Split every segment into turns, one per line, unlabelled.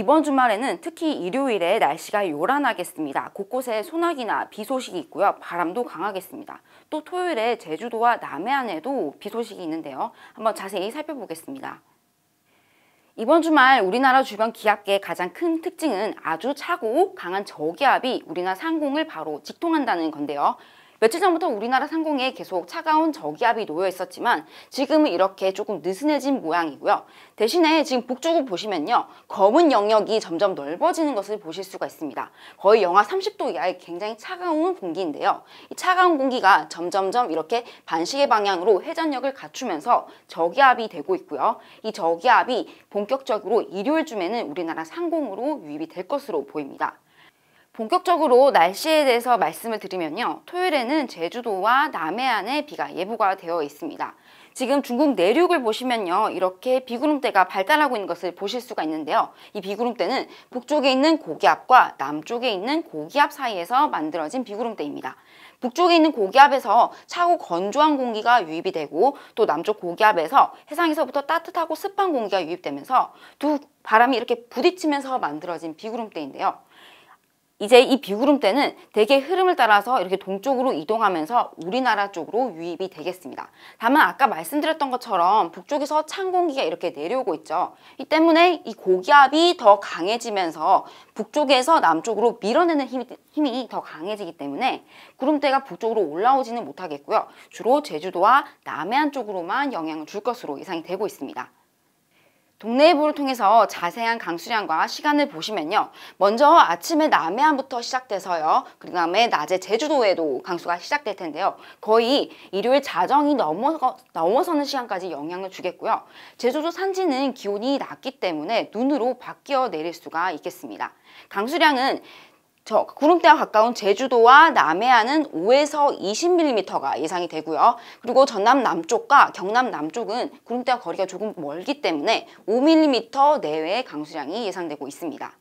이번 주말에는 특히 일요일에 날씨가 요란하겠습니다. 곳곳에 소나기나 비 소식이 있고요. 바람도 강하겠습니다. 또 토요일에 제주도와 남해안에도 비 소식이 있는데요. 한번 자세히 살펴보겠습니다. 이번 주말 우리나라 주변 기압계의 가장 큰 특징은 아주 차고 강한 저기압이 우리나라 상공을 바로 직통한다는 건데요. 며칠 전부터 우리나라 상공에 계속 차가운 저기압이 놓여 있었지만 지금은 이렇게 조금 느슨해진 모양이고요. 대신에 지금 북쪽을 보시면요. 검은 영역이 점점 넓어지는 것을 보실 수가 있습니다. 거의 영하 30도 이하의 굉장히 차가운 공기인데요. 이 차가운 공기가 점점점 이렇게 반시계 방향으로 회전력을 갖추면서 저기압이 되고 있고요. 이 저기압이 본격적으로 일요일쯤에는 우리나라 상공으로 유입이 될 것으로 보입니다. 본격적으로 날씨에 대해서 말씀을 드리면요. 토요일에는 제주도와 남해안에 비가 예보가 되어 있습니다. 지금 중국 내륙을 보시면요. 이렇게 비구름대가 발달하고 있는 것을 보실 수가 있는데요. 이 비구름대는 북쪽에 있는 고기압과 남쪽에 있는 고기압 사이에서 만들어진 비구름대입니다. 북쪽에 있는 고기압에서 차고 건조한 공기가 유입이 되고 또 남쪽 고기압에서 해상에서부터 따뜻하고 습한 공기가 유입되면서 두 바람이 이렇게 부딪히면서 만들어진 비구름대인데요. 이제 이비구름때는 대개 흐름을 따라서 이렇게 동쪽으로 이동하면서 우리나라 쪽으로 유입이 되겠습니다. 다만 아까 말씀드렸던 것처럼 북쪽에서 찬 공기가 이렇게 내려오고 있죠. 이 때문에 이 고기압이 더 강해지면서 북쪽에서 남쪽으로 밀어내는 힘이, 힘이 더 강해지기 때문에 구름대가 북쪽으로 올라오지는 못하겠고요. 주로 제주도와 남해안 쪽으로만 영향을 줄 것으로 예상이 되고 있습니다. 동네일보를 통해서 자세한 강수량과 시간을 보시면요. 먼저 아침에 남해안부터 시작돼서요. 그 다음에 낮에 제주도에도 강수가 시작될 텐데요. 거의 일요일 자정이 넘어서, 넘어서는 시간까지 영향을 주겠고요. 제주도 산지는 기온이 낮기 때문에 눈으로 바뀌어 내릴 수가 있겠습니다. 강수량은 저 구름대와 가까운 제주도와 남해안은 5에서 20mm가 예상이 되고요. 그리고 전남 남쪽과 경남 남쪽은 구름대와 거리가 조금 멀기 때문에 5mm 내외의 강수량이 예상되고 있습니다.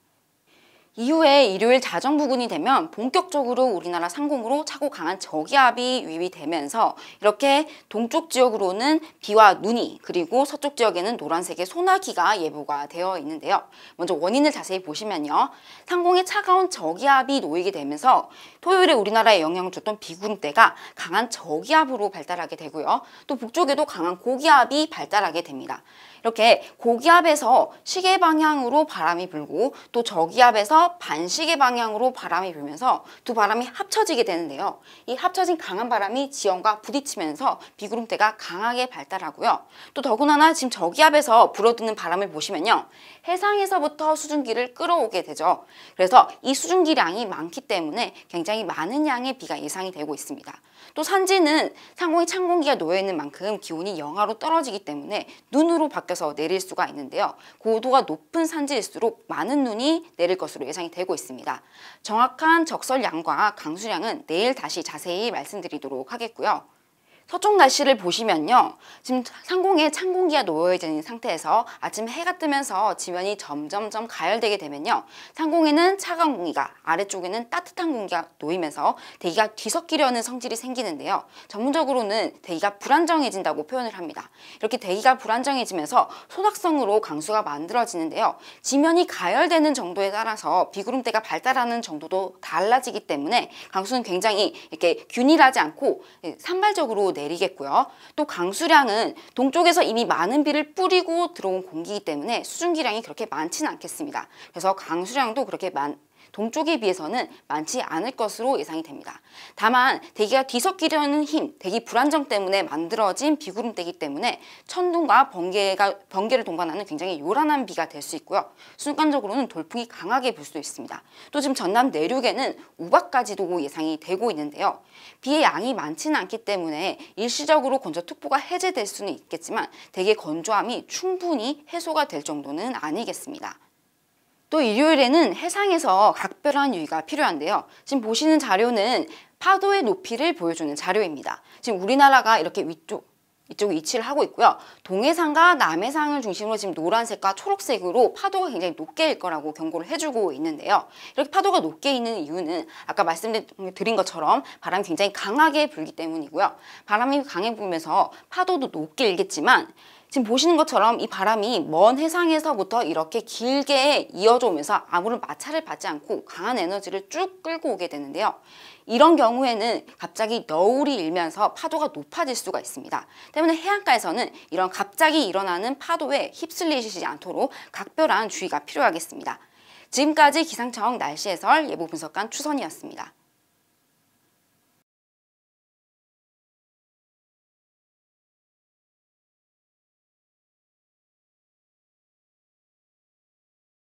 이후에 일요일 자정 부근이 되면 본격적으로 우리나라 상공으로 차고 강한 저기압이 유입되면서 이렇게 동쪽 지역으로는 비와 눈이 그리고 서쪽 지역에는 노란색의 소나기가 예보가 되어 있는데요. 먼저 원인을 자세히 보시면요. 상공에 차가운 저기압이 놓이게 되면서 토요일에 우리나라에 영향을 줬던 비구름대가 강한 저기압으로 발달하게 되고요. 또 북쪽에도 강한 고기압이 발달하게 됩니다. 이렇게 고기압에서 시계 방향으로 바람이 불고 또 저기압에서 반시계 방향으로 바람이 불면서 두 바람이 합쳐지게 되는데요. 이 합쳐진 강한 바람이 지형과 부딪히면서 비구름대가 강하게 발달하고요. 또 더군다나 지금 저기압에서 불어드는 바람을 보시면요. 해상에서부터 수증기를 끌어오게 되죠. 그래서 이 수증기량이 많기 때문에 굉장히 많은 양의 비가 예상이 되고 있습니다. 또 산지는 상공에 찬 공기가 놓여있는 만큼 기온이 영하로 떨어지기 때문에 눈으로 밖 바뀌어서 내릴 수가 있는데요. 고도가 높은 산지일수록 많은 눈이 내릴 것으로 예상이 되고 있습니다. 정확한 적설량과 강수량은 내일 다시 자세히 말씀드리도록 하겠고요. 서쪽 날씨를 보시면요. 지금 상공에 찬 공기가 놓여져 있는 상태에서 아침 해가 뜨면서 지면이 점점점 가열되게 되면요. 상공에는 차가운 공기가 아래쪽에는 따뜻한 공기가 놓이면서 대기가 뒤섞이려는 성질이 생기는데요. 전문적으로는 대기가 불안정해진다고 표현을 합니다. 이렇게 대기가 불안정해지면서 소낙성으로 강수가 만들어지는데요. 지면이 가열되는 정도에 따라서 비구름대가 발달하는 정도도 달라지기 때문에 강수는 굉장히 이렇게 균일하지 않고 예, 산발적으로 내리겠고요. 또 강수량은 동쪽에서 이미 많은 비를 뿌리고 들어온 공기이기 때문에 수증기량이 그렇게 많지는 않겠습니다. 그래서 강수량도 그렇게 많, 동쪽에 비해서는 많지 않을 것으로 예상이 됩니다. 다만 대기가 뒤섞이려는 힘, 대기 불안정 때문에 만들어진 비구름대기 때문에 천둥과 번개가, 번개를 동반하는 굉장히 요란한 비가 될 수 있고요. 순간적으로는 돌풍이 강하게 불 수도 있습니다. 또 지금 전남 내륙에는 우박까지도 예상이 되고 있는데요. 비의 양이 많지는 않기 때문에 일시적으로 건조특보가 해제될 수는 있겠지만 대개 건조함이 충분히 해소가 될 정도는 아니겠습니다. 또 일요일에는 해상에서 각별한 유의가 필요한데요. 지금 보시는 자료는 파도의 높이를 보여주는 자료입니다. 지금 우리나라가 이렇게 위쪽 이쪽 위치를 하고 있고요. 동해상과 남해상을 중심으로 지금 노란색과 초록색으로 파도가 굉장히 높게 일 거라고 경고를 해주고 있는데요. 이렇게 파도가 높게 있는 이유는 아까 말씀드린 것처럼 바람이 굉장히 강하게 불기 때문이고요. 바람이 강해 불면서 파도도 높게 일겠지만 지금 보시는 것처럼 이 바람이 먼 해상에서부터 이렇게 길게 이어져 오면서 아무런 마찰을 받지 않고 강한 에너지를 쭉 끌고 오게 되는데요. 이런 경우에는 갑자기 너울이 일면서 파도가 높아질 수가 있습니다. 때문에 해안가에서는 이런 갑자기 일어나는 파도에 휩쓸리시지 않도록 각별한 주의가 필요하겠습니다. 지금까지 기상청 날씨 해설 예보 분석관 추선이었습니다.